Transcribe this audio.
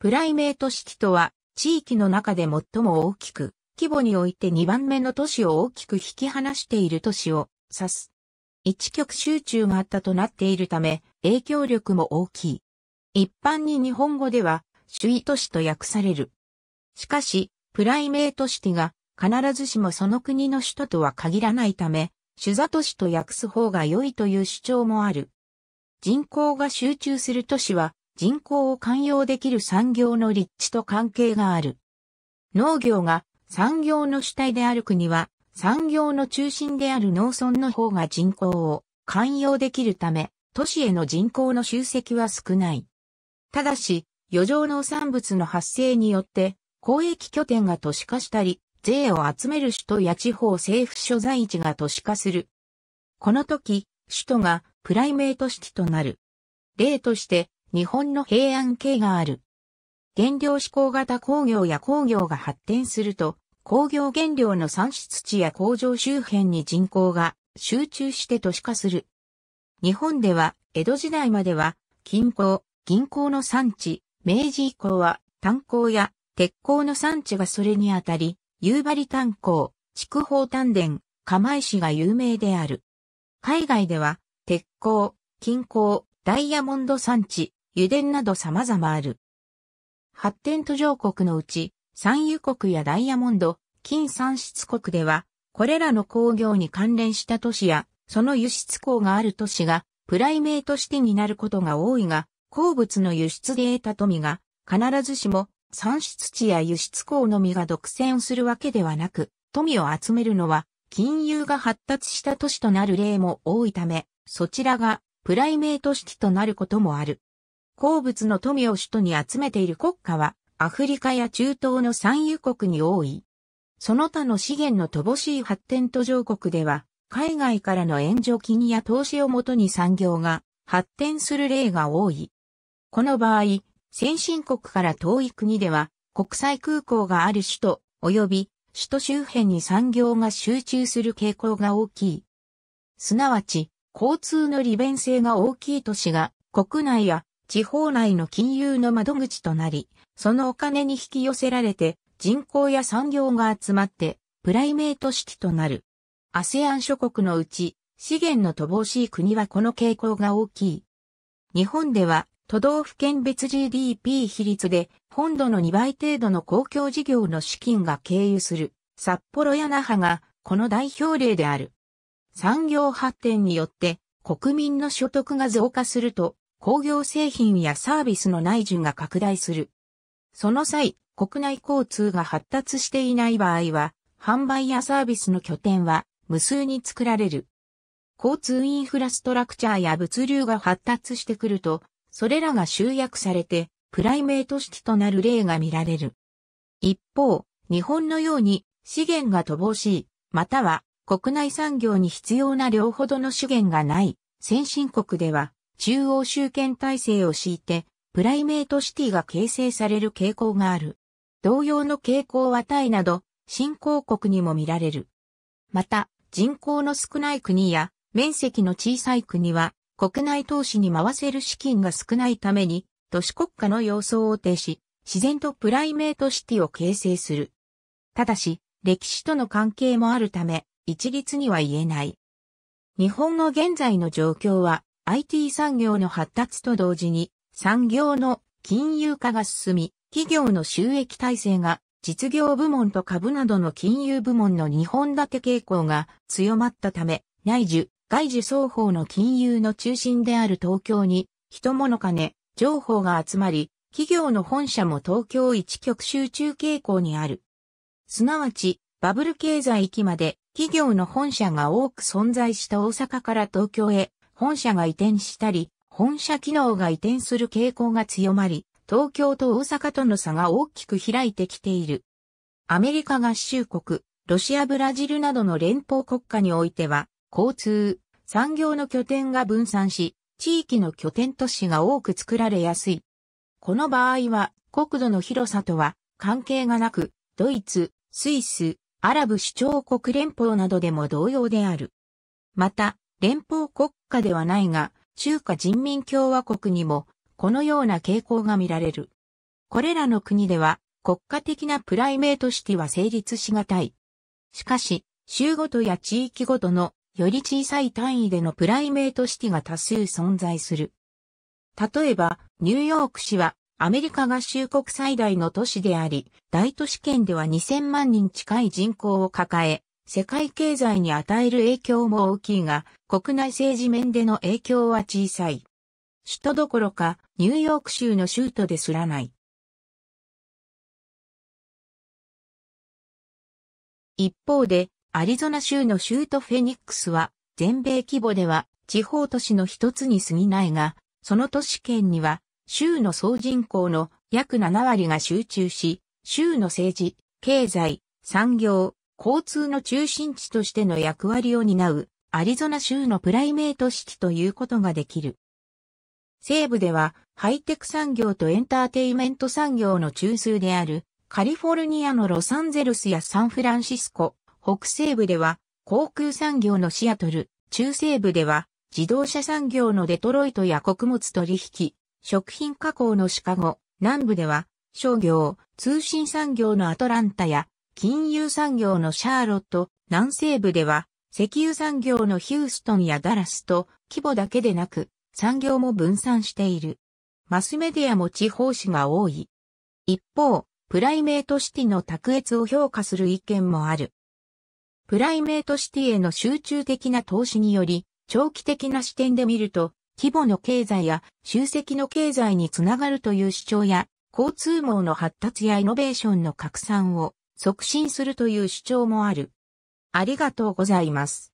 プライメートシティとは、地域の中で最も大きく、規模において2番目の都市を大きく引き離している都市を指す。一極集中型となっているため、影響力も大きい。一般に日本語では、主位都市と訳される。しかし、プライメートシティが必ずしもその国の首都とは限らないため、主座都市と訳す方が良いという主張もある。人口が集中する都市は人口を寛容できる産業の立地と関係がある。農業が産業の主体である国は、産業の中心である農村の方が人口を寛容できるため、都市への人口の集積は少ない。ただし、余剰農産物の発生によって、公益拠点が都市化したり、税を集める首都や地方政府所在地が都市化する。この時、首都がプライメートシティとなる。例として、日本の平安系がある。原料志向型工業や工業が発展すると、工業原料の産出地や工場周辺に人口が集中して都市化する。日本では、江戸時代までは、金鉱、銀行の産地、明治以降は、炭鉱や鉄鋼の産地がそれにあたり、夕張炭鉱、筑豊炭田、釜石が有名である。海外では、鉄鋼、金鉱、ダイヤモンド産地、油田など様々ある。発展途上国のうち、産油国やダイヤモンド、金産出国では、これらの工業に関連した都市や、その輸出港がある都市が、プライメートシテになることが多いが、鉱物の輸出で得た富が、必ずしも、産出地や輸出港のみが独占するわけではなく、富を集めるのは、金融が発達した都市となる例も多いため、そちらがプライメート式となることもある。鉱物の富を首都に集めている国家は、アフリカや中東の産油国に多い。その他の資源の乏しい発展途上国では、海外からの援助金や投資をもとに産業が発展する例が多い。この場合、先進国から遠い国では、国際空港がある首都、及び首都周辺に産業が集中する傾向が大きい。すなわち、交通の利便性が大きい都市が国内や地方内の金融の窓口となり、そのお金に引き寄せられて人口や産業が集まってプライメート式となる。ASEAN 諸国のうち資源の乏しい国はこの傾向が大きい。日本では都道府県別 GDP 比率で本土の2倍程度の公共事業の資金が経由する札幌や那覇がこの代表例である。産業発展によって国民の所得が増加すると工業製品やサービスの内需が拡大する。その際、国内交通が発達していない場合は、販売やサービスの拠点は無数に作られる。交通インフラストラクチャーや物流が発達してくると、それらが集約されて、プライメート式となる例が見られる。一方、日本のように資源が乏しい、または国内産業に必要な量ほどの資源がない、先進国では中央集権体制を敷いて、プライメートシティが形成される傾向がある。同様の傾向はタイなど、新興国にも見られる。また、人口の少ない国や、面積の小さい国は、国内投資に回せる資金が少ないために、都市国家の様相を呈し、自然とプライメートシティを形成する。ただし、歴史との関係もあるため、一律には言えない。日本の現在の状況は、IT 産業の発達と同時に産業の金融化が進み、企業の収益体制が実業部門と株などの金融部門の2本立て傾向が強まったため、内需、外需双方の金融の中心である東京に、人物金、情報が集まり、企業の本社も東京一極集中傾向にある。すなわち、バブル経済域まで企業の本社が多く存在した大阪から東京へ本社が移転したり、本社機能が移転する傾向が強まり、東京と大阪との差が大きく開いてきている。アメリカ合衆国、ロシアブラジルなどの連邦国家においては、交通、産業の拠点が分散し、地域の拠点都市が多く作られやすい。この場合は、国土の広さとは関係がなく、ドイツ、スイス、アラブ首長国連邦などでも同様である。また、連邦国家ではないが、中華人民共和国にも、このような傾向が見られる。これらの国では、国家的なプライベートシティは成立しがたい。しかし、州ごとや地域ごとの、より小さい単位でのプライベートシティが多数存在する。例えば、ニューヨーク市は、アメリカ合衆国最大の都市であり、大都市圏では2000万人近い人口を抱え、世界経済に与える影響も大きいが、国内政治面での影響は小さい。首都どころか、ニューヨーク州の州都ですらない。一方で、アリゾナ州の州都フェニックスは、全米規模では地方都市の一つに過ぎないが、その都市圏には、州の総人口の約7割が集中し、州の政治、経済、産業、交通の中心地としての役割を担うアリゾナ州のプライメート式ということができる。西部ではハイテク産業とエンターテイメント産業の中枢であるカリフォルニアのロサンゼルスやサンフランシスコ、北西部では航空産業のシアトル、中西部では自動車産業のデトロイトや穀物取引、食品加工のシカゴ、南部では商業、通信産業のアトランタや金融産業のシャーロット、南西部では、石油産業のヒューストンやダラスと、規模だけでなく、産業も分散している。マスメディアも地方紙が多い。一方、プライメートシティの卓越を評価する意見もある。プライメートシティへの集中的な投資により、長期的な視点で見ると、規模の経済や集積の経済につながるという主張や、交通網の発達やイノベーションの拡散を促進するという主張もある。ありがとうございます。